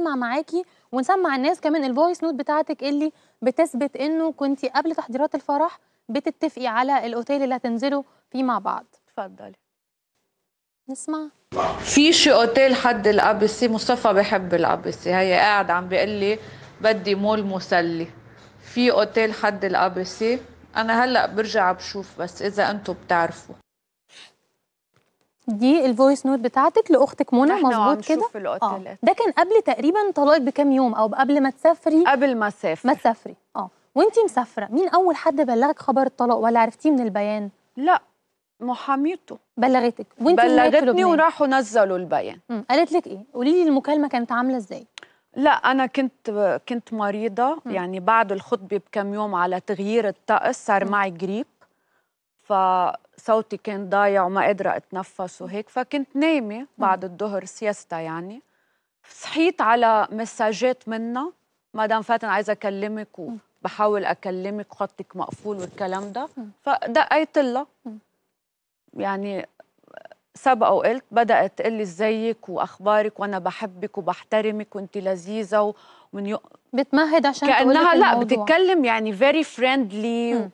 نسمع معاكي ونسمع الناس كمان الفويس نوت بتاعتك اللي بتثبت انه كنت قبل تحضيرات الفرح بتتفقي على الاوتيل اللي هتنزلوا فيه مع بعض اتفضلي نسمع في شي اوتيل حد الابسي سي مصطفى بحب الابسي سي هي قاعد عم بيقول لي بدي مول مسلي في اوتيل حد الابسي سي انا هلا برجع بشوف بس اذا انتم بتعرفوا دي الفويس نوت بتاعتك لاختك منى مظبوط كده اه ده كان قبل تقريبا طلاق بكام يوم او قبل ما تسافري قبل ما اسافر ما تسافري اه وانتي مسافره مين اول حد بلغك خبر الطلاق ولا عرفتيه من البيان لا محاميته بلغتك وانت بلغتني وراحوا نزلوا البيان مم. قالت لك ايه قولي لي المكالمه كانت عامله ازاي لا انا كنت كنت مريضه مم. يعني بعد الخطبه بكم يوم على تغيير الطقس صار معي جريب فصوتي كان ضايع وما قادرة أتنفس وهيك فكنت نايمة بعد الظهر سياستا يعني صحيت على مساجات منها مدام فاتن عايزة أكلمك وبحاول أكلمك خطك مقفول والكلام ده فدقيت لها يعني سبق وقلت بدأت تقول لي ازيك واخبارك وانا بحبك وبحترمك وانت لذيذه ومن يو... بتمهد عشان كانها لا الموضوع. بتتكلم يعني فيري فريندلي